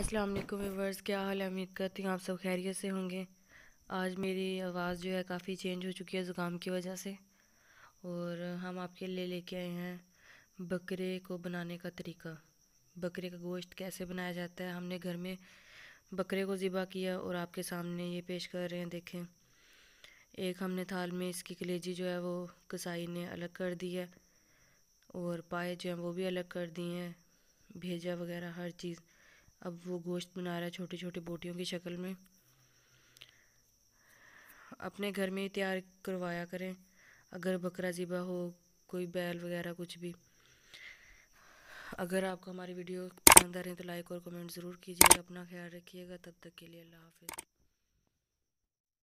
अस्सलाम वालेकुम व्यूअर्स क्या हाल है उम्मीद करती हूँ आप सब खैरियत से होंगे आज मेरी आवाज़ जो है काफ़ी चेंज हो चुकी है ज़ुकाम की वजह से और हम आपके लिए लेके आए हैं बकरे को बनाने का तरीका बकरे का गोश्त कैसे बनाया जाता है हमने घर में बकरे को ज़िबा किया और आपके सामने ये पेश कर रहे हैं देखें एक हमने थाल में इसकी कलेजी जो है वो कसाई ने अलग कर दी है और पाए जो हैं वो भी अलग कर दिए हैं भेजा वगैरह हर चीज़ अब वो गोश्त बना रहा है छोटी छोटी बोटियों की शक्ल में अपने घर में ही तैयार करवाया करें अगर बकरा ज़िबा हो कोई बैल वगैरह कुछ भी अगर आपको हमारी वीडियो पसंद आ रही है तो लाइक और कमेंट ज़रूर कीजिएगा अपना ख्याल रखिएगा तब तक के लिए अल्लाह हाफिज़